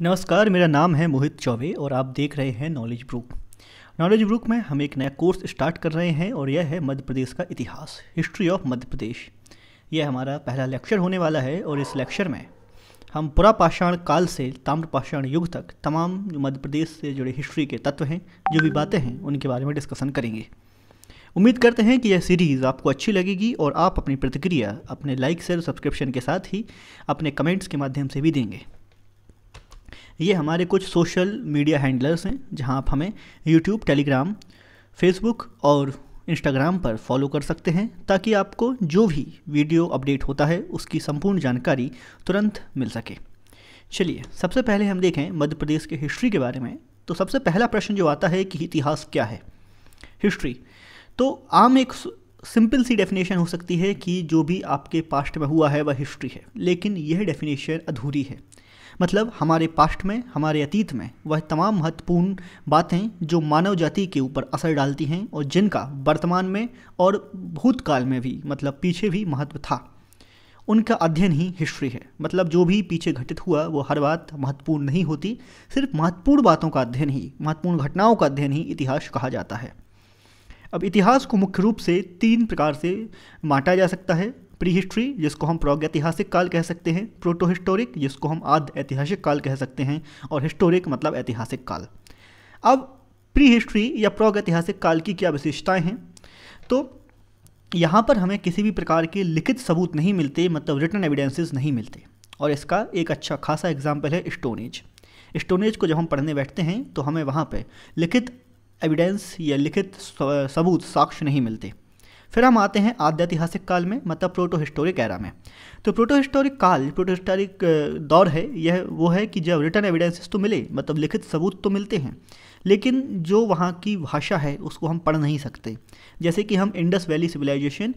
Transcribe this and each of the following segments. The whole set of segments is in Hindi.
नमस्कार मेरा नाम है मोहित चौबे और आप देख रहे हैं नॉलेज ब्रुक नॉलेज ब्रुक में हम एक नया कोर्स स्टार्ट कर रहे हैं और यह है मध्य प्रदेश का इतिहास हिस्ट्री ऑफ मध्य प्रदेश यह हमारा पहला लेक्चर होने वाला है और इस लेक्चर में हम पुरापाषाण काल से ताम्रपाषाण युग तक तमाम मध्य प्रदेश से जुड़े हिस्ट्री के तत्व हैं जो भी बातें हैं उनके बारे में डिस्कशन करेंगे उम्मीद करते हैं कि यह सीरीज़ आपको अच्छी लगेगी और आप अपनी प्रतिक्रिया अपने लाइक शेयर सब्सक्रिप्शन के साथ ही अपने कमेंट्स के माध्यम से भी देंगे ये हमारे कुछ सोशल मीडिया हैंडलर्स हैं जहाँ आप हमें यूट्यूब टेलीग्राम फेसबुक और इंस्टाग्राम पर फॉलो कर सकते हैं ताकि आपको जो भी वीडियो अपडेट होता है उसकी संपूर्ण जानकारी तुरंत मिल सके चलिए सबसे पहले हम देखें मध्य प्रदेश के हिस्ट्री के बारे में तो सबसे पहला प्रश्न जो आता है कि इतिहास क्या है हिस्ट्री तो आम एक सिंपल सी डेफिनेशन हो सकती है कि जो भी आपके पास्ट में हुआ है वह हिस्ट्री है लेकिन यह डेफिनेशन अधूरी है मतलब हमारे पास्ट में हमारे अतीत में वह तमाम महत्वपूर्ण बातें जो मानव जाति के ऊपर असर डालती हैं और जिनका वर्तमान में और भूतकाल में भी मतलब पीछे भी महत्व था उनका अध्ययन ही हिस्ट्री है मतलब जो भी पीछे घटित हुआ वो हर बात महत्वपूर्ण नहीं होती सिर्फ महत्वपूर्ण बातों का अध्ययन ही महत्वपूर्ण घटनाओं का अध्ययन ही इतिहास कहा जाता है अब इतिहास को मुख्य रूप से तीन प्रकार से बांटा जा सकता है प्री हिस्ट्री जिसको हम ऐतिहासिक काल कह सकते हैं प्रोटोहिस्टोरिक जिसको हम आद ऐतिहासिक काल कह सकते हैं और हिस्टोरिक मतलब ऐतिहासिक काल अब प्री हिस्ट्री या ऐतिहासिक काल की क्या विशेषताएं हैं तो यहाँ पर हमें किसी भी प्रकार के लिखित सबूत नहीं मिलते मतलब रिटर्न एविडेंसेस नहीं मिलते और इसका एक अच्छा खासा एग्जाम्पल है स्टोनेज स्टोनेज को जब हम पढ़ने बैठते हैं तो हमें वहाँ पर लिखित एविडेंस या लिखित सबूत साक्ष्य नहीं मिलते फिर हम आते हैं आद्य ऐतिहासिक काल में मतलब प्रोटो हिस्टोरिक एरा में तो प्रोटो हिस्टोरिक काल प्रोटो हिस्टोरिक दौर है यह वो है कि जब रिटर्न एविडेंसेस तो मिले मतलब लिखित सबूत तो मिलते हैं लेकिन जो वहाँ की भाषा है उसको हम पढ़ नहीं सकते जैसे कि हम इंडस वैली सिविलाइजेशन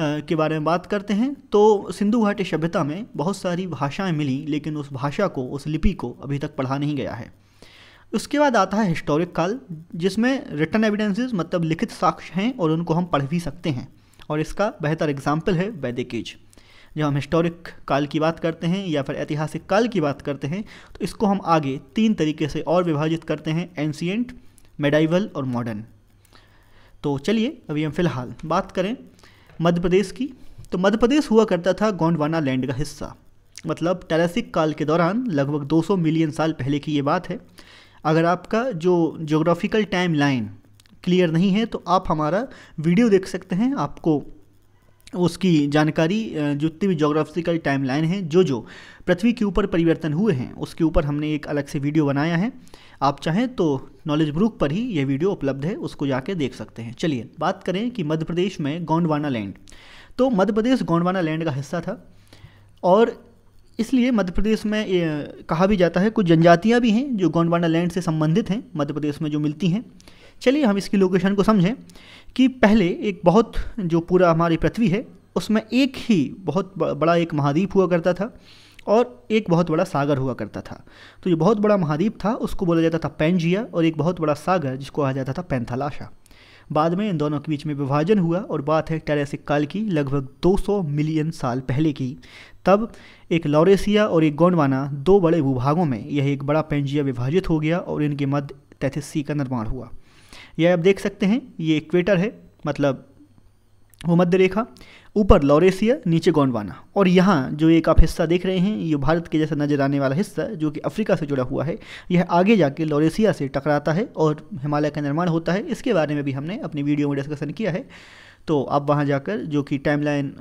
के बारे में बात करते हैं तो सिंधु घाटी सभ्यता में बहुत सारी भाषाएं मिली लेकिन उस भाषा को उस लिपि को अभी तक पढ़ा नहीं गया है उसके बाद आता है हिस्टोरिक काल जिसमें रिटर्न एविडेंसेस मतलब लिखित साक्ष्य हैं और उनको हम पढ़ भी सकते हैं और इसका बेहतर एग्जाम्पल है वैदिक एज जब हम हिस्टोरिक काल की बात करते हैं या फिर ऐतिहासिक काल की बात करते हैं तो इसको हम आगे तीन तरीके से और विभाजित करते हैं एंशियंट मेडाइवल और मॉडर्न तो चलिए अभी हम फिलहाल बात करें मध्य प्रदेश की तो मध्य प्रदेश हुआ करता था गोंडवाना लैंड का हिस्सा मतलब टेरेसिक काल के दौरान लगभग 200 मिलियन साल पहले की ये बात है अगर आपका जो जोग्राफिकल टाइम लाइन क्लियर नहीं है तो आप हमारा वीडियो देख सकते हैं आपको उसकी जानकारी जितनी भी जोग्राफिकल टाइम लाइन है जो जो पृथ्वी के ऊपर परिवर्तन हुए हैं उसके ऊपर हमने एक अलग से वीडियो बनाया है आप चाहें तो नॉलेज ब्रुक पर ही यह वीडियो उपलब्ध है उसको जाके देख सकते हैं चलिए बात करें कि मध्य प्रदेश में गोंडवाना लैंड तो मध्य प्रदेश गोंडवाना लैंड का हिस्सा था और इसलिए मध्य प्रदेश में कहा भी जाता है कुछ जनजातियाँ भी हैं जो गोंडवाना लैंड से संबंधित हैं मध्य प्रदेश में जो मिलती हैं चलिए हम इसकी लोकेशन को समझें कि पहले एक बहुत जो पूरा हमारी पृथ्वी है उसमें एक ही बहुत बड़ा एक महाद्वीप हुआ करता था और एक बहुत बड़ा सागर हुआ करता था तो ये बहुत बड़ा महाद्वीप था उसको बोला जाता था पेंजिया और एक बहुत बड़ा सागर जिसको कहा जाता था पैंथालाशा बाद में इन दोनों के बीच में विभाजन हुआ और बात है टैरेसिक काल की लगभग 200 मिलियन साल पहले की तब एक लॉरेसिया और एक गोंडवाना दो बड़े भूभागों में यह एक बड़ा पेंजिया विभाजित हो गया और इनके मध्य तैथिसी का निर्माण हुआ यह आप देख सकते हैं ये इक्वेटर है मतलब वो मध्य रेखा ऊपर लॉरेसिया नीचे गोंडवाना और यहाँ जो एक आप हिस्सा देख रहे हैं ये भारत के जैसा नजर आने वाला हिस्सा जो कि अफ्रीका से जुड़ा हुआ है यह आगे जाके लॉरेसिया से टकराता है और हिमालय का निर्माण होता है इसके बारे में भी हमने अपनी वीडियो में डिस्कशन किया है तो आप वहाँ जाकर जो कि टाइमलाइन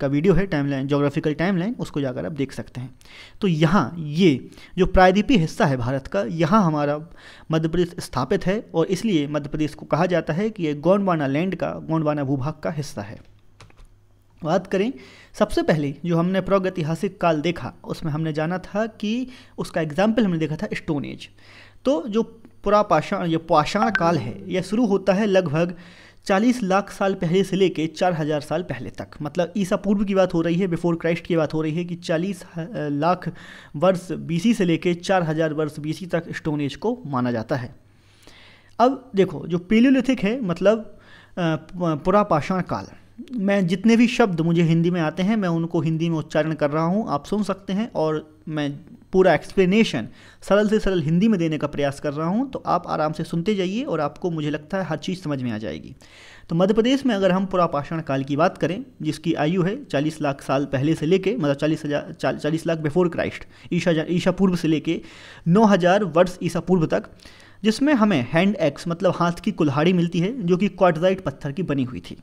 का वीडियो है टाइमलाइन जोग्राफिकल टाइमलाइन उसको जाकर आप देख सकते हैं तो यहाँ ये जो प्रायद्वीपी हिस्सा है भारत का यहाँ हमारा मध्य प्रदेश स्थापित है और इसलिए मध्य प्रदेश को कहा जाता है कि ये गोंडवाना लैंड का गोंडवाना भूभाग का हिस्सा है बात करें सबसे पहले जो हमने प्रागैतिहासिक काल देखा उसमें हमने जाना था कि उसका एग्जाम्पल हमने देखा था स्टोन एज तो जो पुरापाषाण पाषाण या पाषाण काल है यह शुरू होता है लगभग 40 लाख साल पहले से लेके 4000 साल पहले तक मतलब ईसा पूर्व की बात हो रही है बिफोर क्राइस्ट की बात हो रही है कि 40 लाख वर्ष बीसी से लेके 4000 वर्ष बीसी तक स्टोन एज को माना जाता है अब देखो जो पेलियोलिथिक है मतलब पुरापाषाण काल मैं जितने भी शब्द मुझे हिंदी में आते हैं मैं उनको हिंदी में उच्चारण कर रहा हूँ आप सुन सकते हैं और मैं पूरा एक्सप्लेनेशन सरल से सरल हिंदी में देने का प्रयास कर रहा हूँ तो आप आराम से सुनते जाइए और आपको मुझे लगता है हर चीज़ समझ में आ जाएगी तो मध्य प्रदेश में अगर हम पुरापाषाण काल की बात करें जिसकी आयु है 40 लाख साल पहले से लेके मतलब चालीस हज़ार चालीस लाख बिफोर क्राइस्ट ईशा ईशा पूर्व से लेके 9000 वर्ष ईसा पूर्व तक जिसमें हमें हैंड एक्स मतलब हाथ की कुल्हाड़ी मिलती है जो कि क्वाटजाइट पत्थर की बनी हुई थी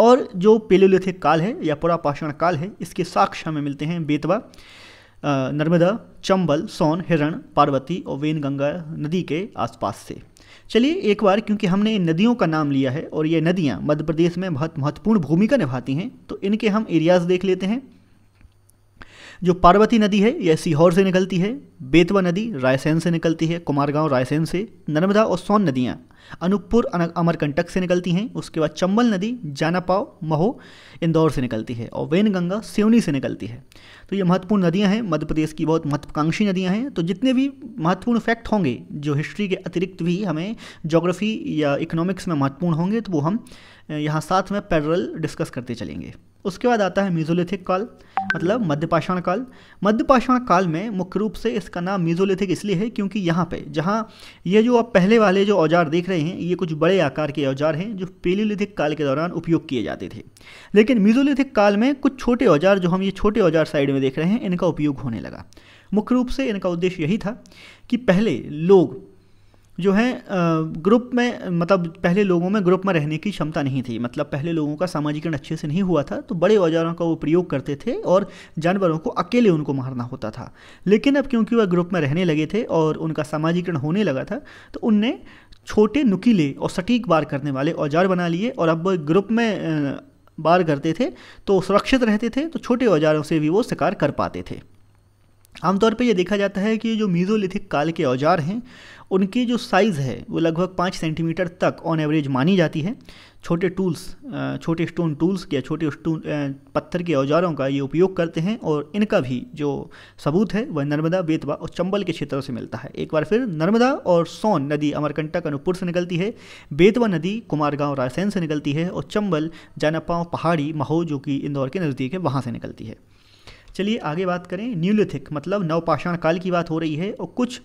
और जो पेलोलिथिक काल है या पुरापाषाण पाषाण काल है इसके साक्ष्य हमें मिलते हैं बेतवा नर्मदा चंबल सोन हिरण पार्वती और वेनगंगा नदी के आसपास से चलिए एक बार क्योंकि हमने इन नदियों का नाम लिया है और ये नदियाँ मध्य प्रदेश में बहुत महत्वपूर्ण भूमिका निभाती हैं तो इनके हम एरियाज़ देख लेते हैं जो पार्वती नदी है यह सीहोर से निकलती है बेतवा नदी रायसेन से निकलती है कुमारगांव रायसेन से नर्मदा और सोन नदियाँ अनूपपुर अमरकंटक से निकलती हैं उसके बाद चंबल नदी जानापाव महो इंदौर से निकलती है और वेनगंगा सिवनी से निकलती है तो ये महत्वपूर्ण नदियाँ हैं मध्य प्रदेश की बहुत महत्वाकांक्षी नदियाँ हैं तो जितने भी महत्वपूर्ण फैक्ट होंगे जो हिस्ट्री के अतिरिक्त भी हमें जोग्राफ़ी या इकोनॉमिक्स में महत्वपूर्ण होंगे तो वो हम यहाँ साथ में पैरल डिस्कस करते चलेंगे उसके बाद आता है मीजोलिथिक काल मतलब मध्यपाषाण काल मध्यपाषाण काल में मुख्य रूप से इसका नाम मीजोलिथिक इसलिए है क्योंकि यहाँ पे जहाँ ये जो आप पहले वाले जो औजार देख रहे हैं ये कुछ बड़े आकार के औजार हैं जो पेलीलिथिक काल के दौरान उपयोग किए जाते थे लेकिन मीजोलिथिक काल में कुछ छोटे औजार जो हम ये छोटे औजार साइड में देख रहे हैं इनका उपयोग होने लगा मुख्य रूप से इनका उद्देश्य यही था कि पहले लोग जो है ग्रुप में मतलब पहले लोगों में ग्रुप में रहने की क्षमता नहीं थी मतलब पहले लोगों का सामाजिकरण अच्छे से नहीं हुआ था तो बड़े औजारों का वो प्रयोग करते थे और जानवरों को अकेले उनको मारना होता था लेकिन अब क्योंकि वह ग्रुप में रहने लगे थे और उनका सामाजिकरण होने लगा था तो उनने छोटे नुकीले और सटीक बार करने वाले औजार बना लिए और अब ग्रुप में बार करते थे तो सुरक्षित रहते थे तो छोटे औजारों से भी वो शिकार कर पाते थे आमतौर पर यह देखा जाता है कि जो मीज़ोलिथिक काल के औजार हैं उनकी जो साइज़ है वो लगभग पाँच सेंटीमीटर तक ऑन एवरेज मानी जाती है छोटे टूल्स छोटे स्टोन टूल्स के छोटे स्टोन पत्थर के औजारों का ये उपयोग करते हैं और इनका भी जो सबूत है वह नर्मदा बेतवा और चंबल के क्षेत्रों से मिलता है एक बार फिर नर्मदा और सोन नदी अमरकंटक अनुपुर से निकलती है बेतवा नदी कुमारगांव रायसेन से निकलती है और चंबल जानापाँव पहाड़ी महो जो कि इंदौर के नज़दीक है वहाँ से निकलती है चलिए आगे बात करें न्यूलिथिक मतलब नवपाषाण काल की बात हो रही है और कुछ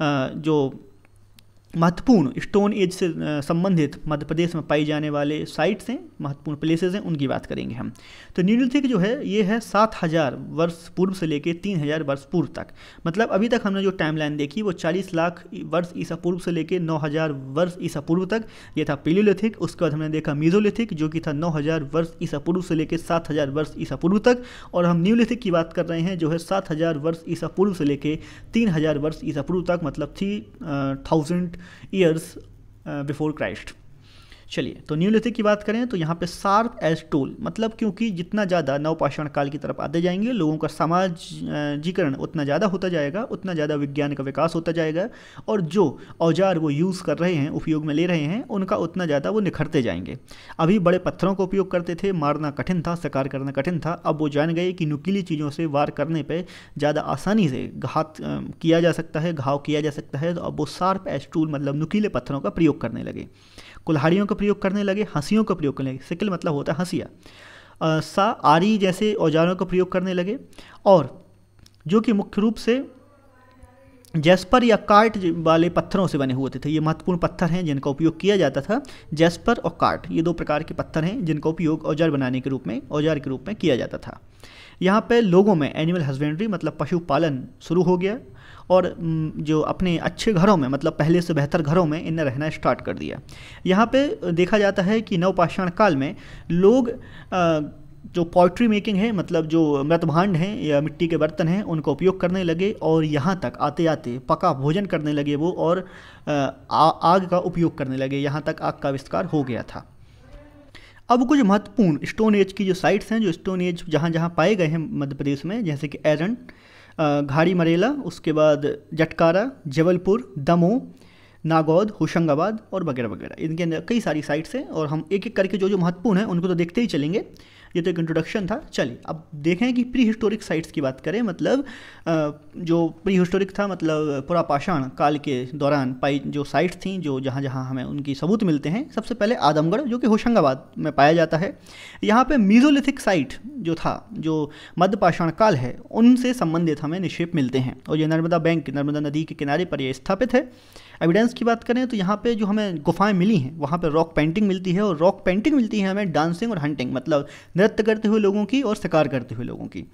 जो महत्वपूर्ण स्टोन एज से संबंधित मध्य प्रदेश में पाई जाने वाले साइट्स हैं महत्वपूर्ण प्लेसेस हैं उनकी बात करेंगे हम तो न्यूलिथिक जो है ये है सात हज़ार वर्ष पूर्व से लेकर तीन हज़ार वर्ष पूर्व तक मतलब अभी तक हमने जो टाइमलाइन देखी वो चालीस लाख वर्ष ईसा पूर्व से लेकर नौ हज़ार वर्ष ईसा पूर्व तक ये था पीलियोलिथिक उसके बाद हमने देखा मीजोलिथिक जो कि था नौ हज़ार वर्ष ईसा पूर्व से लेकर सात हज़ार वर्ष ईसा पूर्व तक और हम न्यूलिथिक की बात कर रहे हैं जो है सात हज़ार वर्ष ईसा पूर्व से लेकर तीन हज़ार वर्ष ईसा पूर्व तक मतलब three thousand years uh, before Christ. चलिए तो न्यूलिथिक की बात करें तो यहाँ पे सार्प एज टूल मतलब क्योंकि जितना ज़्यादा नवपाषाण काल की तरफ आते जाएंगे लोगों का समाजीकरण उतना ज़्यादा होता जाएगा उतना ज़्यादा विज्ञान का विकास होता जाएगा और जो औजार वो यूज़ कर रहे हैं उपयोग में ले रहे हैं उनका उतना ज़्यादा वो निखरते जाएंगे अभी बड़े पत्थरों का उपयोग करते थे मारना कठिन था शिकार करना कठिन था अब वो जान गए कि नुकीली चीज़ों से वार करने पर ज़्यादा आसानी से घात किया जा सकता है घाव किया जा सकता है तो अब वो सार्प एज टूल मतलब नुकीले पत्थरों का प्रयोग करने लगे कुल्हाड़ियों का प्रयोग करने लगे हंसियों का प्रयोग करने लगे सिकल मतलब होता है हंसिया सा आरी जैसे औजारों का प्रयोग करने लगे और जो कि मुख्य रूप से जैस्पर या कार्ट वाले पत्थरों से बने हुए थे ये महत्वपूर्ण पत्थर हैं जिनका उपयोग किया जाता था जैस्पर और कार्ट ये दो प्रकार के पत्थर हैं जिनका उपयोग औजार बनाने के रूप में औजार के रूप में किया जाता था यहाँ पे लोगों में एनिमल हस्बेंड्री मतलब पशुपालन शुरू हो गया और जो अपने अच्छे घरों में मतलब पहले से बेहतर घरों में इन्हें रहना स्टार्ट कर दिया यहाँ पे देखा जाता है कि नवपाषाण काल में लोग जो पोल्ट्री मेकिंग है मतलब जो मृतभांड हैं या मिट्टी के बर्तन हैं उनका उपयोग करने लगे और यहाँ तक आते आते पका भोजन करने लगे वो और आ, आग का उपयोग करने लगे यहाँ तक आग का आविष्कार हो गया था अब कुछ महत्वपूर्ण स्टोन एज की जो साइट्स हैं जो स्टोन एज जहाँ जहाँ पाए गए हैं मध्य प्रदेश में जैसे कि एरन घाड़ी मरेला उसके बाद जटकारा जबलपुर दमोह नागौद होशंगाबाद और वगैरह वगैरह इनके अंदर कई सारी साइट्स हैं और हम एक एक करके जो जो महत्वपूर्ण हैं उनको तो देखते ही चलेंगे ये तो एक इंट्रोडक्शन था चलिए अब देखें कि प्री हिस्टोरिक साइट्स की बात करें मतलब जो प्री हिस्टोरिक था मतलब पूरा पाषाण काल के दौरान पाई जो साइट्स थी जो जहाँ जहाँ हमें उनकी सबूत मिलते हैं सबसे पहले आदमगढ़ जो कि होशंगाबाद में पाया जाता है यहाँ पर मीजोलिथिक साइट जो था जो मध्य पाषाण काल है उनसे संबंधित हमें निक्षेप मिलते हैं और ये नर्मदा बैंक नर्मदा नदी के किनारे पर यह स्थापित है एविडेंस की बात करें तो यहाँ पे जो हमें गुफाएं मिली हैं वहाँ पे रॉक पेंटिंग मिलती है और रॉक पेंटिंग मिलती है हमें डांसिंग और हंटिंग मतलब नृत्य करते हुए लोगों की और शिकार करते हुए लोगों की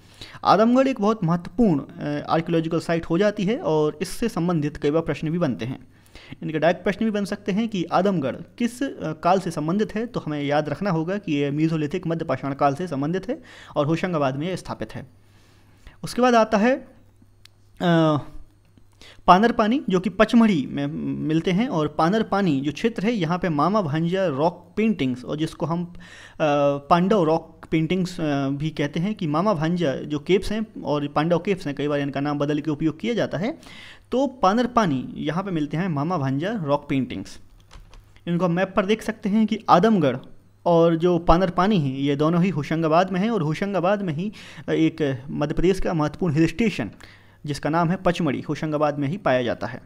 आदमगढ़ एक बहुत महत्वपूर्ण आर्कियोलॉजिकल साइट हो जाती है और इससे संबंधित कई बार प्रश्न भी बनते हैं इनके डायरेक्ट प्रश्न भी बन सकते हैं कि आदमगढ़ किस काल से संबंधित है तो हमें याद रखना होगा कि ये मीजोलिथिक मध्य पाषाण काल से संबंधित है और होशंगाबाद में यह स्थापित है उसके बाद आता है पानरपानी पानर पानी जो कि पचमढ़ी में मिलते हैं और पानर पानी जो क्षेत्र है यहाँ पे मामा भांजा रॉक पेंटिंग्स और जिसको हम पांडव रॉक पेंटिंग्स भी कहते हैं कि मामा भांजा जो केप्स हैं और पांडव केप्स हैं कई बार इनका नाम बदल के उपयोग किया जाता है तो पानर पानी यहाँ पर मिलते हैं मामा भांजा रॉक पेंटिंग्स इनको हम मैप पर देख सकते हैं कि आदमगढ़ और जो पानर पानी है ये दोनों ही होशंगाबाद में हैं और होशंगाबाद में ही एक मध्य प्रदेश का महत्वपूर्ण हिल स्टेशन जिसका नाम है पचमढ़ी होशंगाबाद में ही पाया जाता है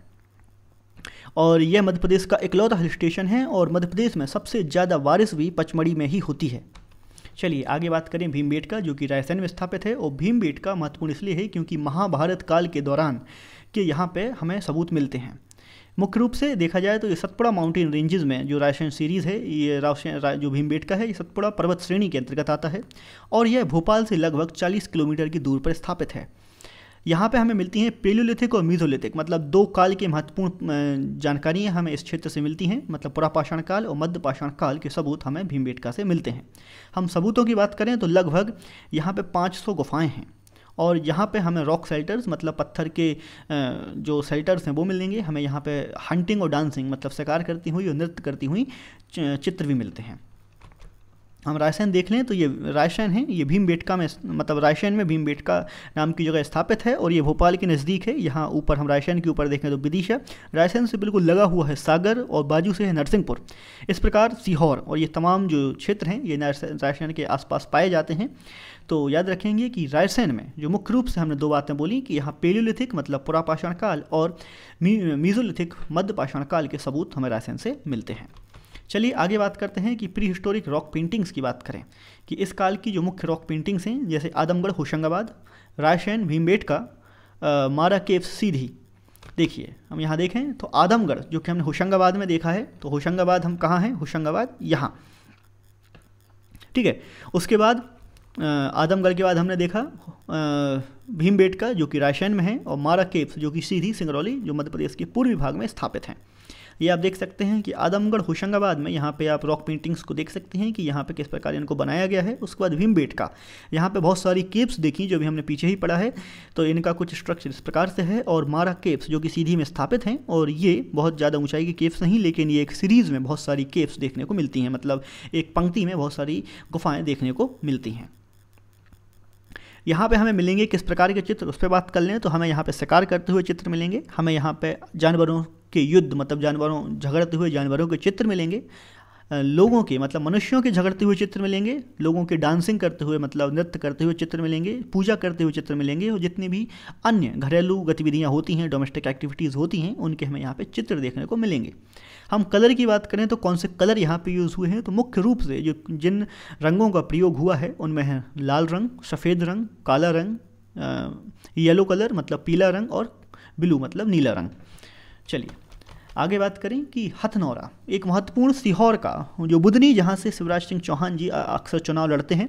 और यह मध्य प्रदेश का इकलौता हिल स्टेशन है और मध्य प्रदेश में सबसे ज़्यादा बारिश भी पचमढ़ी में ही होती है चलिए आगे बात करें भीमबेट का जो कि रायसेन में स्थापित है और भीमबेट का महत्वपूर्ण इसलिए है क्योंकि महाभारत काल के दौरान के यहाँ पर हमें सबूत मिलते हैं मुख्य रूप से देखा जाए तो ये सतपुड़ा माउंटेन रेंजेस में जो रायसेन सीरीज़ है ये रायसेन जो भीमबेट का है ये सतपुड़ा पर्वत श्रेणी के अंतर्गत आता है और यह भोपाल से लगभग 40 किलोमीटर की दूर पर स्थापित है यहाँ पे हमें मिलती हैं पेलियोलिथिक और मीजोलिथिक मतलब दो काल की महत्वपूर्ण जानकारियाँ हमें इस क्षेत्र से मिलती हैं मतलब पुरापाषाण काल और मध्य पाषाण काल के सबूत हमें भीमबेटका से मिलते हैं हम सबूतों की बात करें तो लगभग यहाँ पे 500 गुफाएं हैं और यहाँ पे हमें रॉक सेल्टर्स मतलब पत्थर के जो सेल्टर्स हैं वो मिलेंगे हमें यहाँ पे हंटिंग और डांसिंग मतलब शिकार करती हुई और नृत्य करती हुई चित्र भी मिलते हैं हम रायसेन देख लें तो ये रायसेन है ये भीम बेटका में मतलब रायसेन में भीम बेटका नाम की जगह स्थापित है और ये भोपाल के नज़दीक है यहाँ ऊपर हम रायसेन के ऊपर देखें तो विदिशा रायसेन से बिल्कुल लगा हुआ है सागर और बाजू से है नरसिंहपुर इस प्रकार सीहोर और ये तमाम जो क्षेत्र हैं ये रायसेन के आसपास पाए जाते हैं तो याद रखेंगे कि रायसेन में जो मुख्य रूप से हमने दो बातें बोली कि यहाँ पेलियोलिथिक मतलब पुरापाषाण काल और मीजोलिथिक मध्य पाषाण काल के सबूत हमें रायसेन से मिलते हैं चलिए आगे बात करते हैं कि प्री हिस्टोरिक रॉक पेंटिंग्स की बात करें कि इस काल की जो मुख्य रॉक पेंटिंग्स हैं जैसे आदमगढ़ होशंगाबाद रायसेन भीमबेट का मारा केव सीधी देखिए हम यहाँ देखें तो आदमगढ़ जो कि हमने होशंगाबाद में देखा है तो होशंगाबाद हम कहाँ हैं होशंगाबाद यहाँ ठीक है उसके बाद आदमगढ़ के बाद हमने देखा भीमबेट का जो कि रायसेन में है और मारा केव्स जो कि सीधी सिंगरौली जो मध्य प्रदेश के पूर्वी भाग में स्थापित हैं ये आप देख सकते हैं कि आदमगढ़ होशंगाबाद में यहाँ पे आप रॉक पेंटिंग्स को देख सकते हैं कि यहाँ पे किस प्रकार इनको बनाया गया है उसके बाद भीमबेट का यहाँ पे बहुत सारी केप्स देखी जो भी हमने पीछे ही पढ़ा है तो इनका कुछ स्ट्रक्चर इस प्रकार से है और मारा केप्स जो कि सीधी में स्थापित हैं और ये बहुत ज़्यादा ऊंचाई की केप्स नहीं लेकिन ये एक सीरीज़ में बहुत सारी केप्स देखने को मिलती हैं मतलब एक पंक्ति में बहुत सारी गुफाएँ देखने को मिलती हैं यहाँ पे हमें मिलेंगे किस प्रकार के चित्र उस पर बात कर लें तो हमें यहाँ पे शिकार करते हुए चित्र मिलेंगे हमें यहाँ पे जानवरों के युद्ध मतलब जानवरों झगड़ते हुए जानवरों के चित्र मिलेंगे लोगों के मतलब मनुष्यों के झगड़ते हुए चित्र मिलेंगे लोगों के डांसिंग करते हुए मतलब नृत्य करते हुए चित्र मिलेंगे पूजा करते हुए चित्र मिलेंगे और जितनी भी अन्य घरेलू गतिविधियाँ होती हैं डोमेस्टिक एक्टिविटीज़ होती हैं उनके हमें यहाँ पर चित्र देखने को मिलेंगे हम कलर की बात करें तो कौन से कलर यहाँ पे यूज़ हुए हैं तो मुख्य रूप से जो जिन रंगों का प्रयोग हुआ है उनमें है लाल रंग सफ़ेद रंग काला रंग येलो कलर मतलब पीला रंग और ब्लू मतलब नीला रंग चलिए आगे बात करें कि हथनौरा एक महत्वपूर्ण सीहोर का जो बुधनी जहाँ से शिवराज सिंह चौहान जी अक्सर चुनाव लड़ते हैं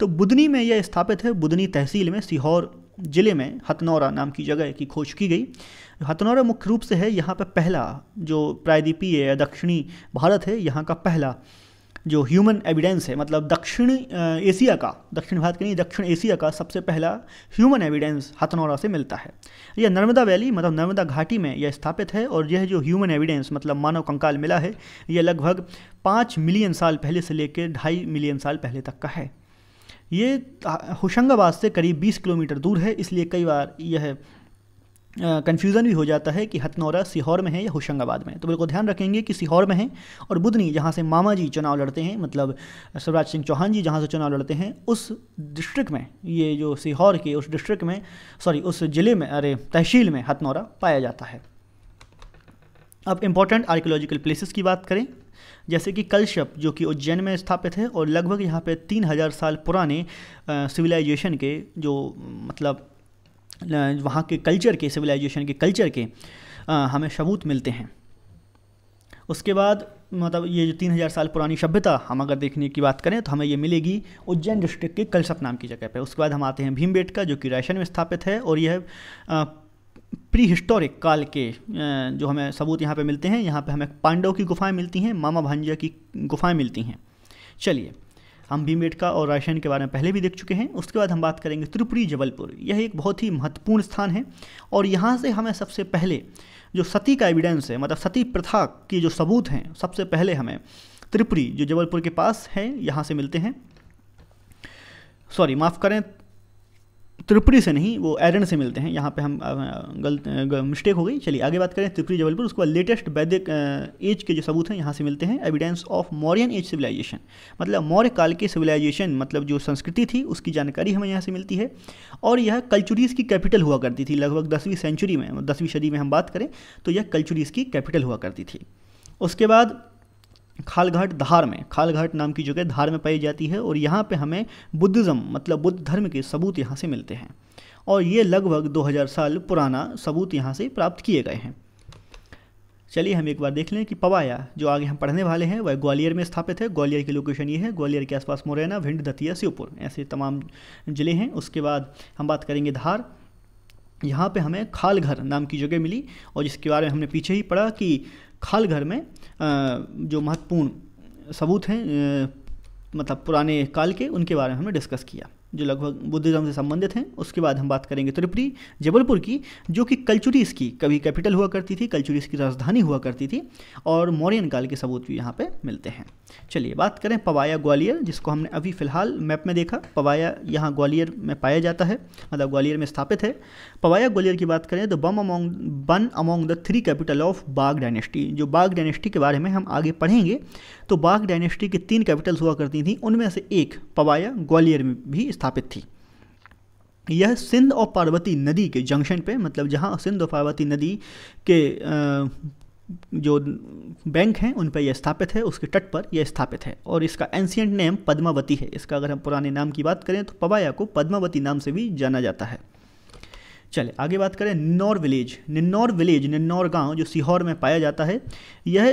तो बुधनी में यह स्थापित है बुधनी तहसील में सीहोर ज़िले में हथनौरा नाम की जगह की खोज की गई हथनौरा मुख्य रूप से है यहाँ पर पहला जो प्रायद्वीपीय दक्षिणी भारत है यहाँ का पहला जो ह्यूमन एविडेंस है मतलब दक्षिण एशिया का दक्षिण भारत के नहीं दक्षिण एशिया का सबसे पहला ह्यूमन एविडेंस हथनौरा से मिलता है यह नर्मदा वैली मतलब नर्मदा घाटी में यह स्थापित है और यह जो ह्यूमन एविडेंस मतलब मानव कंकाल मिला है यह लगभग पाँच मिलियन साल पहले से लेकर ढाई मिलियन साल पहले तक का है ये होशंगाबाद से करीब बीस किलोमीटर दूर है इसलिए कई बार यह कन्फ्यूज़न भी हो जाता है कि हथनौरा सीहोर में है या होशंगाबाद में तो बिल्कुल ध्यान रखेंगे कि सीहोर में है और बुधनी जहाँ से मामा जी चुनाव लड़ते हैं मतलब शिवराज सिंह चौहान जी जहाँ से चुनाव लड़ते हैं उस डिस्ट्रिक्ट में ये जो सीहोर के उस डिस्ट्रिक्ट में सॉरी उस ज़िले में अरे तहसील में हथनौरा पाया जाता है अब इम्पॉर्टेंट आर्कोलॉजिकल प्लेसेस की बात करें जैसे कि कलशप जो कि उज्जैन में स्थापित है और लगभग यहाँ पे तीन हज़ार साल पुराने सिविलाइजेशन के जो मतलब वहाँ के कल्चर के सिविलाइजेशन के कल्चर के हमें सबूत मिलते हैं उसके बाद मतलब ये जो तीन हज़ार साल पुरानी सभ्यता हम अगर देखने की बात करें तो हमें ये मिलेगी उज्जैन डिस्ट्रिक्ट के कलसप नाम की जगह पर उसके बाद हम आते हैं भीमबेट का जो कि राशन में स्थापित है और यह प्री हिस्टोरिक काल के जो हमें सबूत यहाँ पे मिलते हैं यहाँ पे हमें पांडव की गुफाएं मिलती हैं मामा भांजा की गुफाएं मिलती हैं चलिए हम भीमेट का और रायसेन के बारे में पहले भी देख चुके हैं उसके बाद हम बात करेंगे त्रिपुरी जबलपुर यह एक बहुत ही महत्वपूर्ण स्थान है और यहाँ से हमें सबसे पहले जो सती का एविडेंस है मतलब सती प्रथा की जो सबूत हैं सबसे पहले हमें त्रिपुरी जो जबलपुर के पास है यहाँ से मिलते हैं सॉरी माफ़ करें त्रिपुरी से नहीं वो एरन से मिलते हैं यहाँ पे हम गलत गल, मिस्टेक हो गई चलिए आगे बात करें त्रिपुरी जबलपुर उसके बाद लेटेस्ट वैदिक एज के जो सबूत हैं यहाँ से मिलते हैं evidence of Mauryan age civilisation मतलब मौर्य काल के सिविलाइजेशन मतलब जो संस्कृति थी उसकी जानकारी हमें यहाँ से मिलती है और यह कल्चुरीज़ की कैपिटल हुआ करती थी लगभग दसवीं सेंचुरी में दसवीं सदी में हम बात करें तो यह कल्चुरीज़ की कैपिटल हुआ करती थी उसके बाद खालघाट धार में खालघाट नाम की जगह धार में पाई जाती है और यहाँ पे हमें बुद्धिज़्म मतलब बुद्ध धर्म के सबूत यहाँ से मिलते हैं और ये लगभग 2000 साल पुराना सबूत यहाँ से प्राप्त किए गए हैं चलिए हम एक बार देख लें कि पवाया जो आगे हम पढ़ने वाले हैं वह ग्वालियर में स्थापित है ग्वालियर की लोकेशन ये है ग्वालियर के आसपास मुरैना भिंड दतिया श्योपुर ऐसे तमाम ज़िले हैं उसके बाद हम बात करेंगे धार यहाँ पे हमें खालघर नाम की जगह मिली और जिसके बारे में हमने पीछे ही पढ़ा कि खालघर में जो महत्वपूर्ण सबूत हैं मतलब पुराने काल के उनके बारे में हमने डिस्कस किया जो लगभग बुद्धिज़्म से संबंधित हैं उसके बाद हम बात करेंगे त्रिपुरी जबलपुर की जो कि कल्चुरीस की कभी कैपिटल हुआ करती थी कल्चुरीस की राजधानी हुआ करती थी और मौर्यन काल के सबूत भी यहाँ पे मिलते हैं चलिए बात करें पवाया ग्वालियर जिसको हमने अभी फ़िलहाल मैप में देखा पवाया यहाँ ग्वालियर में पाया जाता है मतलब ग्वालियर में स्थापित है पवाया ग्वालियर की बात करें तो बम अमोंग बन among the three capital of बाग डायनेस्टी जो बाग डायनेस्टी के बारे में हम आगे पढ़ेंगे तो बाग डायनेस्टी के तीन कैपिटल्स हुआ करती थी उनमें से एक पवाया ग्वालियर में भी स्थापित स्थापित थी यह सिंध और पार्वती नदी के जंक्शन पे मतलब जहाँ सिंध और पार्वती नदी के जो बैंक हैं उन पर यह स्थापित है उसके तट पर यह स्थापित है और इसका एंशियंट नेम पद्मावती है इसका अगर हम पुराने नाम की बात करें तो पवाया को पद्मावती नाम से भी जाना जाता है चले आगे बात करें निन्नौर विलेज निन्नौर विलेज निन्नौर गांव जो सीहोर में पाया जाता है यह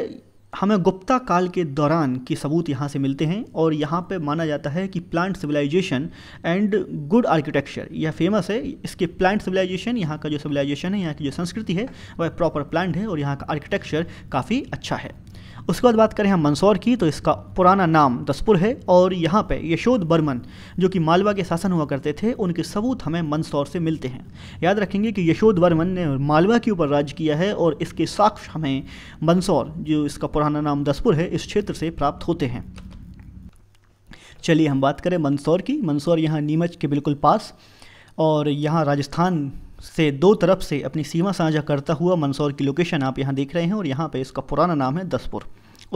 हमें गुप्ता काल के दौरान के सबूत यहाँ से मिलते हैं और यहाँ पे माना जाता है कि plant civilisation and good architecture यह फेमस है इसके प्लांट सिविलाइजेशन यहाँ का जो सिविलाइजेशन है यहाँ की जो संस्कृति है वह प्रॉपर प्लांट है और यहाँ का आर्किटेक्चर काफ़ी अच्छा है उसके बाद बात करें हम मंदसौर की तो इसका पुराना नाम दसपुर है और यहाँ पे यशोद बर्मन जो कि मालवा के शासन हुआ करते थे उनके सबूत हमें मंदसौर से मिलते हैं याद रखेंगे कि यशोद बर्मन ने मालवा के ऊपर राज किया है और इसके साक्ष हमें मंदसौर जो इसका पुराना नाम दसपुर है इस क्षेत्र से प्राप्त होते हैं चलिए हम बात करें मंदसौर की मंदसौर यहाँ नीमच के बिल्कुल पास और यहाँ राजस्थान से दो तरफ से अपनी सीमा साझा करता हुआ मंदसौर की लोकेशन आप यहाँ देख रहे हैं और यहाँ पर इसका पुराना नाम है दसपुर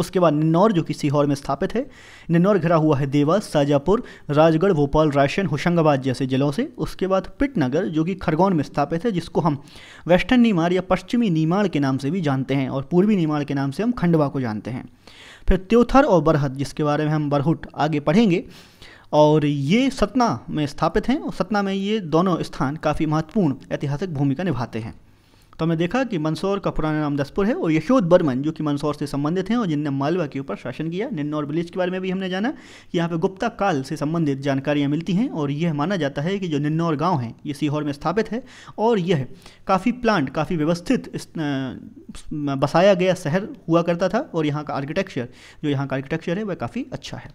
उसके बाद निन्नौर जो कि सीहोर में स्थापित है निन्नौर घिरा हुआ है देवास साजापुर राजगढ़ भोपाल रायसेन होशंगाबाद जैसे जिलों से उसके बाद पिटनगर जो कि खरगोन में स्थापित है जिसको हम वेस्टर्न नीमार या पश्चिमी नीमाड़ के नाम से भी जानते हैं और पूर्वी नीमाड़ के नाम से हम खंडवा को जानते हैं फिर त्योथर और बरहत जिसके बारे में हम बरहुट आगे पढ़ेंगे और ये सतना में स्थापित हैं और सतना में ये दोनों स्थान काफ़ी महत्वपूर्ण ऐतिहासिक भूमिका निभाते हैं तो हमने देखा कि मंदसौर का पुराना नाम दसपुर है और यशोद बर्मन जो कि मंदसौर से संबंधित हैं और जिनने मालवा के ऊपर शासन किया निन्नौर विलेज के बारे में भी हमने जाना कि यहाँ पे गुप्ता काल से संबंधित जानकारियाँ मिलती हैं और यह माना जाता है कि जो निन्नौर गाँव है ये सीहोर में स्थापित है और यह काफ़ी प्लांट काफ़ी व्यवस्थित बसाया गया शहर हुआ करता था और यहाँ का आर्किटेक्चर जो यहाँ का आर्किटेक्चर है वह काफ़ी अच्छा है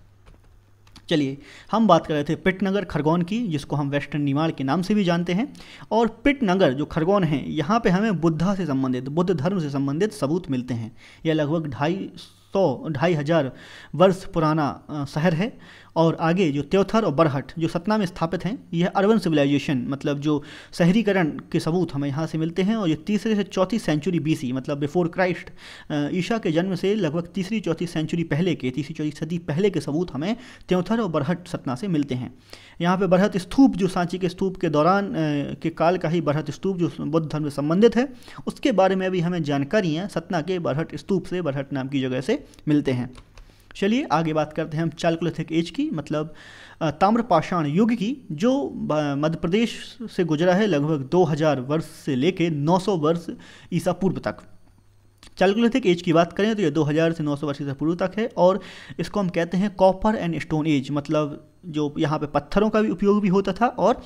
चलिए हम बात कर रहे थे पिटनगर खरगोन की जिसको हम वेस्टर्न निमाड़ के नाम से भी जानते हैं और पिटनगर जो खरगोन है यहाँ पे हमें बुद्धा से संबंधित बुद्ध धर्म से संबंधित सबूत मिलते हैं यह लगभग ढाई सौ ढाई हज़ार वर्ष पुराना शहर है और आगे जो त्योथर और बरहट जो सतना में स्थापित हैं यह अर्बन सिविलाइजेशन मतलब जो शहरीकरण के सबूत हमें यहाँ से मिलते हैं और ये तीसरे से चौथी सेंचुरी बीसी मतलब बिफोर क्राइस्ट ईशा के जन्म से लगभग तीसरी चौथी सेंचुरी पहले के तीसरी चौथी सदी पहले के सबूत हमें त्योथर और बरहट सतना से मिलते हैं यहाँ पर बरहत स्तूप जो सांची के स्तूप के दौरान के काल का ही बरहत स्तूप जो बुद्ध धर्म से संबंधित है उसके बारे में भी हमें जानकारियाँ सतना के बरहट स्तूप से बरहट नाम की जगह से मिलते हैं चलिए आगे बात करते हैं हम चालकोलिथिक एज की मतलब ताम्रपाषाण युग की जो मध्य प्रदेश से गुजरा है लगभग 2000 वर्ष से लेकर 900 वर्ष ईसा पूर्व तक चालकोलिथिक एज की बात करें तो यह 2000 से 900 वर्ष ईसा पूर्व तक है और इसको हम कहते हैं कॉपर एंड स्टोन एज मतलब जो यहाँ पे पत्थरों का भी उपयोग भी होता था और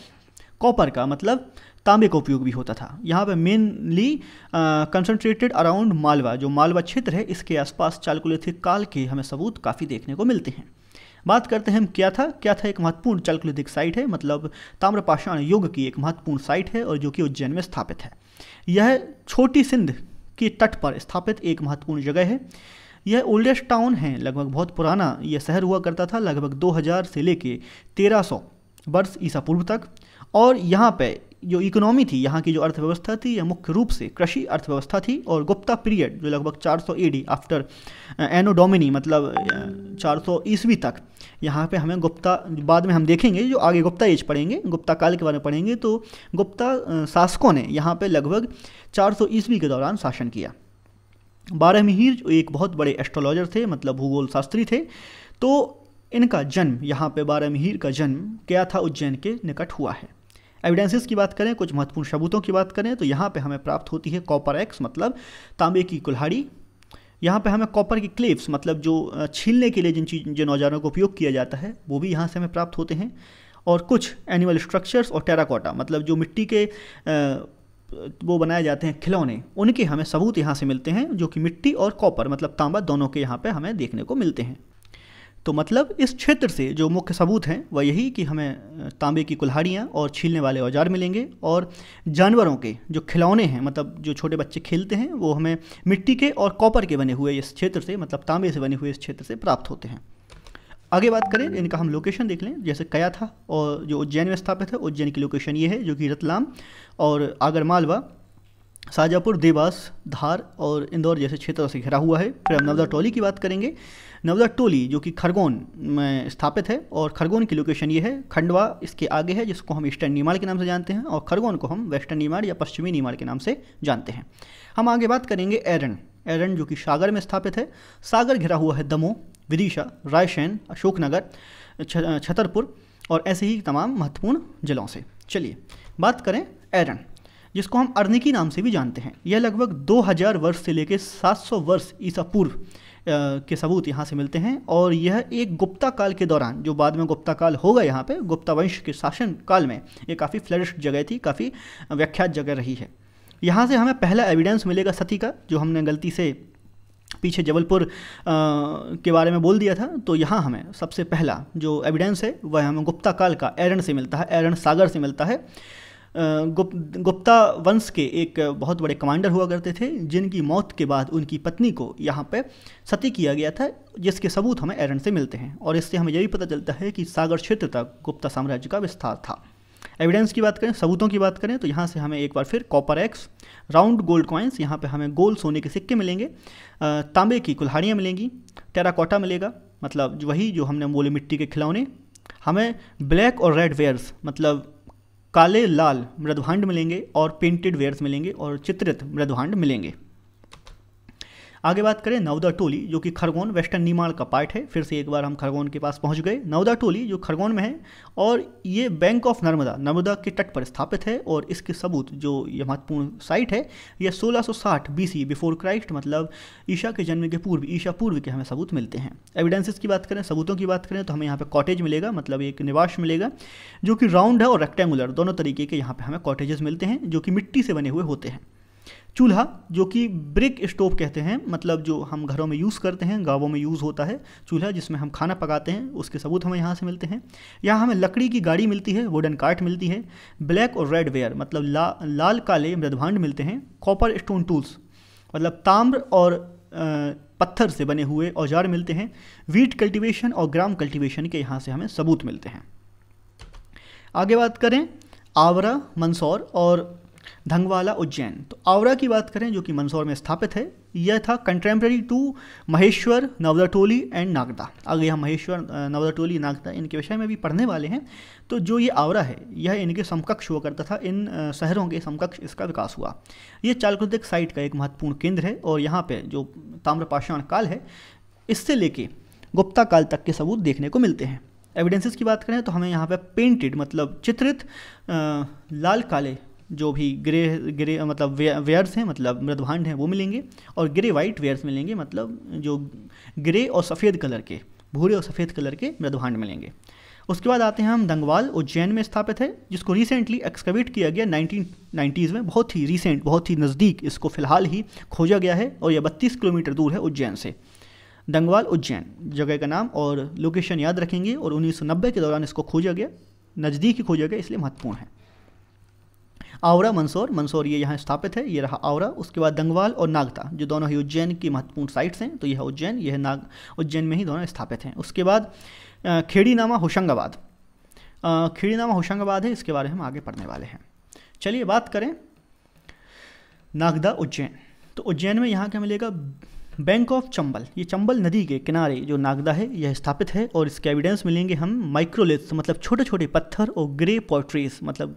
कॉपर का मतलब तांबे का उपयोग भी होता था यहाँ पर मेनली कंसनट्रेटेड अराउंड मालवा जो मालवा क्षेत्र है इसके आसपास चालकुलिथिक काल के हमें सबूत काफ़ी देखने को मिलते हैं बात करते हैं हम क्या था क्या था एक महत्वपूर्ण चालकुलिथिक साइट है मतलब ताम्रपाषाण युग की एक महत्वपूर्ण साइट है और जो कि उज्जैन में स्थापित है यह छोटी सिंध के तट पर स्थापित एक महत्वपूर्ण जगह है यह ओल्डेस्ट टाउन है लगभग बहुत पुराना यह शहर हुआ करता था लगभग 2000 से लेके 1300 वर्ष ईसा पूर्व तक और यहाँ पे जो इकोनॉमी थी यहाँ की जो अर्थव्यवस्था थी यह मुख्य रूप से कृषि अर्थव्यवस्था थी और गुप्ता पीरियड जो लगभग 400 एडी आफ्टर एनो डोमिनी मतलब 400 uh, ईस्वी तक यहाँ पे हमें गुप्ता बाद में हम देखेंगे जो आगे गुप्ता एज पढ़ेंगे गुप्ता काल के बारे में पढ़ेंगे तो गुप्ता uh, शासकों ने यहाँ पर लगभग चार ईस्वी के दौरान शासन किया बारह मिहिर जो एक बहुत बड़े एस्ट्रोलॉजर थे मतलब भूगोल शास्त्री थे तो इनका जन्म यहाँ पे बारह मिहिर का जन्म क्या था उज्जैन के निकट हुआ है एविडेंसेस की बात करें कुछ महत्वपूर्ण सबूतों की बात करें तो यहाँ पे हमें प्राप्त होती है कॉपर एक्स मतलब तांबे की कुल्हाड़ी यहाँ पे हमें कॉपर की क्लेव्स मतलब जो छीलने के लिए जिन चीज जिन औजारों का उपयोग किया जाता है वो भी यहाँ से हमें प्राप्त होते हैं और कुछ एनिमल स्ट्रक्चर्स और टेराकोटा मतलब जो मिट्टी के वो बनाए जाते हैं खिलौने उनके हमें सबूत यहाँ से मिलते हैं जो कि मिट्टी और कॉपर मतलब तांबा दोनों के यहाँ पर हमें देखने को मिलते हैं तो मतलब इस क्षेत्र से जो मुख्य सबूत हैं वह यही कि हमें तांबे की कुल्हाड़ियाँ और छीलने वाले औजार मिलेंगे और जानवरों के जो खिलौने हैं मतलब जो छोटे बच्चे खेलते हैं वो हमें मिट्टी के और कॉपर के बने हुए इस क्षेत्र से मतलब तांबे से बने हुए इस क्षेत्र से प्राप्त होते हैं आगे बात करें इनका हम लोकेशन देख लें जैसे कया था और जो उज्जैन में स्थापित है उज्जैन की लोकेशन ये है जो कि रतलाम और आगरमालवा शाहजहापुर देवास धार और इंदौर जैसे क्षेत्रों से घिरा हुआ है फिर हम नवदा टोली की बात करेंगे नवदा टोली जो कि खरगोन में स्थापित है और खरगोन की लोकेशन ये है खंडवा इसके आगे है जिसको हम ईस्टर्न निमाड़ के नाम से जानते हैं और खरगोन को हम वेस्टर्न निमाड़ या पश्चिमी नीमाड़ के नाम से जानते हैं हम आगे बात करेंगे एरन एरन जो कि सागर में स्थापित है सागर घिरा हुआ है दमोह विदिशा रायसेन अशोकनगर छतरपुर और ऐसे ही तमाम महत्वपूर्ण जिलों से चलिए बात करें एरन जिसको हम अर्निकी नाम से भी जानते हैं यह लगभग 2000 वर्ष से लेकर 700 वर्ष ईसा पूर्व के सबूत यहाँ से मिलते हैं और यह एक गुप्ता काल के दौरान जो बाद में गुप्ता काल होगा यहाँ पे गुप्ता वंश के शासन काल में ये काफ़ी फ्लरिश जगह थी काफ़ी व्याख्यात जगह रही है यहाँ से हमें पहला एविडेंस मिलेगा सती का जो हमने गलती से पीछे जबलपुर के बारे में बोल दिया था तो यहाँ हमें सबसे पहला जो एविडेंस है वह हमें गुप्ता काल का एरन से मिलता है एरन सागर से मिलता है गुप, गुप्ता वंश के एक बहुत बड़े कमांडर हुआ करते थे जिनकी मौत के बाद उनकी पत्नी को यहाँ पे सती किया गया था जिसके सबूत हमें एरन से मिलते हैं और इससे हमें यह भी पता चलता है कि सागर क्षेत्र तक गुप्ता साम्राज्य का विस्तार था एविडेंस की बात करें सबूतों की बात करें तो यहाँ से हमें एक बार फिर कॉपर एक्स राउंड गोल्ड कॉइन्स यहाँ पे हमें गोल सोने के सिक्के मिलेंगे तांबे की कुल्हाड़ियाँ मिलेंगी टेराकोटा मिलेगा मतलब वही जो हमने बोले मिट्टी के खिलौने हमें ब्लैक और रेड वेयर्स मतलब काले लाल मृदभांड मिलेंगे और पेंटेड वेयर्स मिलेंगे और चित्रित मृदभांड मिलेंगे आगे बात करें नवदा टोली जो कि खरगोन वेस्टर्न नीमाड़ का पार्ट है फिर से एक बार हम खरगोन के पास पहुंच गए नवदा टोली जो खरगोन में है और ये बैंक ऑफ नर्मदा नर्मदा के तट पर स्थापित है और इसके सबूत जो ये महत्वपूर्ण साइट है यह 1660 बीसी बिफोर क्राइस्ट मतलब ईशा के जन्म के पूर्व ईशा पूर्व के हमें सबूत मिलते हैं एविडेंसेस की बात करें सबूतों की बात करें तो हमें यहाँ पर कॉटेज मिलेगा मतलब एक निवास मिलेगा जो कि राउंड है और रेक्टेंगुलर दोनों तरीके के यहाँ पर हमें कॉटेजेस मिलते हैं जो कि मिट्टी से बने हुए होते हैं चूल्हा जो कि ब्रिक स्टोव कहते हैं मतलब जो हम घरों में यूज़ करते हैं गाँवों में यूज़ होता है चूल्हा जिसमें हम खाना पकाते हैं उसके सबूत हमें यहाँ से मिलते हैं यहाँ हमें लकड़ी की गाड़ी मिलती है वुडन कार्ट मिलती है ब्लैक और रेड वेयर मतलब ला, लाल काले मृदभांड मिलते हैं कॉपर स्टोन टूल्स मतलब ताम्र और आ, पत्थर से बने हुए औजार मिलते हैं वीट कल्टिवेशन और ग्राम कल्टिवेशन के यहाँ से हमें सबूत मिलते हैं आगे बात करें आवरा मंदसौर और धंगवाला उज्जैन तो आवरा की बात करें जो कि मंदसौर में स्थापित है यह था contemporary to Maheshwar Navdatoli and Nagda अगर यहाँ महेश्वर नवदटोली नागदा इनके विषय में भी पढ़ने वाले हैं तो जो ये आवरा है यह इनके समकक्ष हुआ करता था इन शहरों के समकक्ष इसका विकास हुआ ये चालकृतिक साइट का एक महत्वपूर्ण केंद्र है और यहाँ पर जो ताम्रपाषाण काल है इससे लेके गुप्ता काल तक के सबूत देखने को मिलते हैं एविडेंसेस की बात करें तो हमें यहाँ पे पेंटेड मतलब चित्रित लाल काले जो भी ग्रे ग्रे मतलब वे, वेयर्स हैं मतलब मृदभांड हैं वो मिलेंगे और ग्रे वाइट वेयर्स मिलेंगे मतलब जो ग्रे और सफ़ेद कलर के भूरे और सफ़ेद कलर के मृदभांड मिलेंगे उसके बाद आते हैं हम दंगवाल उज्जैन में स्थापित है जिसको रिसेंटली एक्सकवेट किया गया नाइनटीन नाइन्टीज़ में बहुत ही रिसेंट बहुत ही नज़दीक इसको फ़िलहाल ही खोजा गया है और यह बत्तीस किलोमीटर दूर है उज्जैन से दंगवाल उज्जैन जगह का नाम और लोकेशन याद रखेंगे और 1990 के दौरान इसको खोजा गया नज़दीक ही खोजा गया इसलिए महत्वपूर्ण है आवरा मंदसौर मंदसौर ये यहाँ स्थापित है ये रहा आवरा उसके बाद दंगवाल और नागता जो दोनों ही उज्जैन की महत्वपूर्ण साइट्स हैं तो यह उज्जैन यह नाग उज्जैन में ही दोनों स्थापित हैं उसके बाद खेड़ी नामा होशंगाबाद खेड़ी नामा होशंगाबाद है इसके बारे में हम आगे पढ़ने वाले हैं चलिए बात करें नागदा उज्जैन तो उज्जैन में यहाँ क्या मिलेगा बैंक ऑफ चंबल ये चंबल नदी के किनारे जो नागदा है यह स्थापित है और इसके एविडेंस मिलेंगे हम माइक्रोलिथ्स मतलब छोटे छोटे पत्थर और ग्रे पॉट्रीज मतलब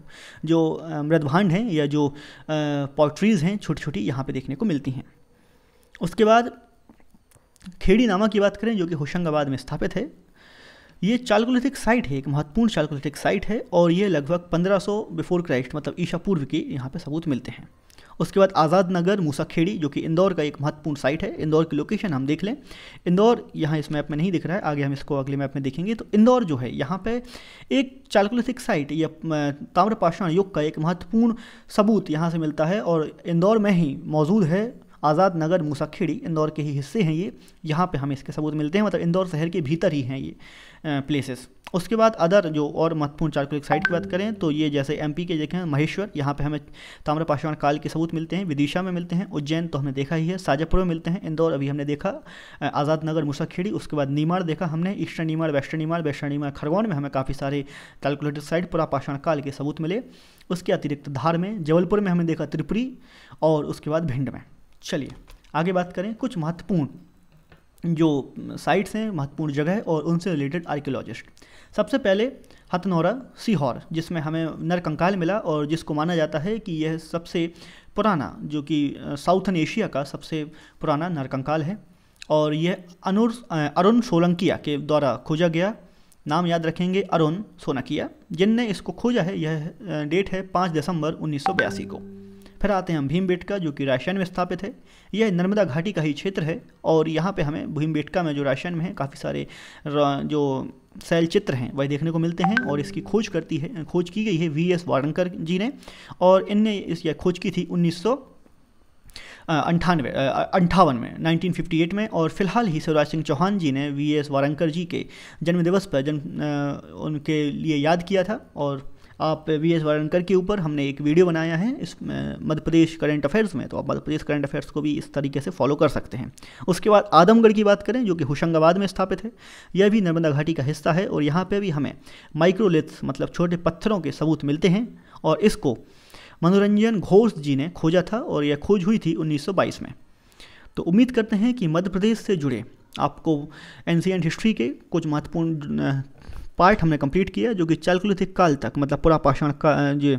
जो मृदभांड हैं या जो पॉट्रीज हैं छोटी छोटी यहाँ पे देखने को मिलती हैं उसके बाद खेड़ी नामा की बात करें जो कि होशंगाबाद में स्थापित है ये चालकोलिथिक साइट है एक महत्वपूर्ण चालकोलिथिक साइट है और ये लगभग 1500 बिफोर क्राइस्ट मतलब ईशा पूर्व के यहाँ पे सबूत मिलते हैं उसके बाद आज़ाद नगर मूसाखेड़ी जो कि इंदौर का एक महत्वपूर्ण साइट है इंदौर की लोकेशन हम देख लें इंदौर यहाँ इस मैप में नहीं दिख रहा है आगे हम इसको अगले मैप में देखेंगे तो इंदौर जो है यहाँ पर एक चालकोलिथिक साइट या ताम्रपाषाण युग का एक महत्वपूर्ण सबूत यहाँ से मिलता है और इंदौर में ही मौजूद है आज़ाद नगर मूसाखेड़ी इंदौर के ही हिस्से हैं ये यहाँ पे हमें इसके सबूत मिलते हैं मतलब इंदौर शहर के भीतर ही हैं ये प्लेसेस उसके बाद अदर जो और महत्वपूर्ण चारकोलिक साइट की बात करें तो ये जैसे एमपी के देखें महेश्वर यहाँ पे हमें ताम्रपाषाण काल के सबूत मिलते हैं विदिशा में मिलते हैं उज्जैन तो हमने देखा ही है साजापुर में मिलते हैं इंदौर अभी हमने देखा आज़ाद नगर मुसाखेड़ी उसके बाद नीमाड़ देखा हमने eastern Nimar western Nimar western Nimar Khargone में हमें काफ़ी सारे कैलकुलेटेड साइट पुरापाषाण काल के सबूत मिले उसके अतिरिक्त धार में जबलपुर में हमने देखा त्रिपुरी और उसके बाद भिंड में चलिए आगे बात करें कुछ महत्वपूर्ण जो साइट्स हैं महत्वपूर्ण जगह है और उनसे रिलेटेड आर्कियोलॉजिस्ट सबसे पहले हथनौरा सीहोर जिसमें हमें नरकंकाल मिला और जिसको माना जाता है कि यह सबसे पुराना जो कि साउथन एशिया का सबसे पुराना नरकंकाल है और यह अनुर अरुण सोलंकिया के द्वारा खोजा गया नाम याद रखेंगे अरुण सोनकिया जिनने इसको खोजा है यह डेट है पाँच दिसंबर उन्नीस को फिर आते हैं हम भीमबेटका जो कि राशियन में स्थापित है यह नर्मदा घाटी का ही क्षेत्र है और यहाँ पे हमें भीमबेटका में जो राशियन में है काफ़ी सारे जो शैल चित्र हैं वह देखने को मिलते हैं और इसकी खोज करती है खोज की गई है वी एस वारंकर जी ने और इनने इस यह खोज की थी उन्नीस अंठानवे अंठावन में 1958 में और फिलहाल ही शिवराज सिंह चौहान जी ने वी एस वारंकर जी के जन्मदिवस पर जन्म उनके लिए याद किया था और आप वी एस वारणकर के ऊपर हमने एक वीडियो बनाया है इस मध्य प्रदेश करंट अफेयर्स में तो आप मध्य प्रदेश करंट अफेयर्स को भी इस तरीके से फॉलो कर सकते हैं उसके बाद आदमगढ़ की बात करें जो कि होशंगाबाद में स्थापित है यह भी नर्मदा घाटी का हिस्सा है और यहाँ पर भी हमें माइक्रोलिथ्स मतलब छोटे पत्थरों के सबूत मिलते हैं और इसको मनोरंजन घोष जी ने खोजा था और यह खोज हुई थी 1922 में तो उम्मीद करते हैं कि मध्य प्रदेश से जुड़े आपको एनसीएंट हिस्ट्री के कुछ महत्वपूर्ण पार्ट हमने कंप्लीट किया जो कि चालकुलिथिक काल तक मतलब पूरा पाषाण का जो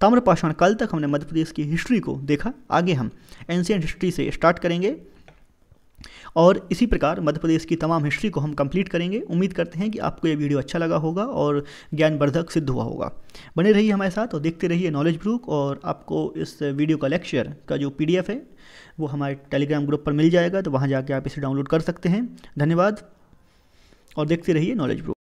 ताम्र पाषाण काल तक हमने मध्य प्रदेश की हिस्ट्री को देखा आगे हम एंशियंट हिस्ट्री से स्टार्ट करेंगे और इसी प्रकार मध्य प्रदेश की तमाम हिस्ट्री को हम कंप्लीट करेंगे उम्मीद करते हैं कि आपको ये वीडियो अच्छा लगा होगा और ज्ञानवर्धक सिद्ध हुआ होगा बने रहिए हमारे साथ और देखते रहिए नॉलेज ब्रूक और आपको इस वीडियो का लेक्चर का जो पीडीएफ है वो हमारे टेलीग्राम ग्रुप पर मिल जाएगा तो वहाँ जाके आप इसे डाउनलोड कर सकते हैं धन्यवाद और देखते रहिए नॉलेज ब्रूक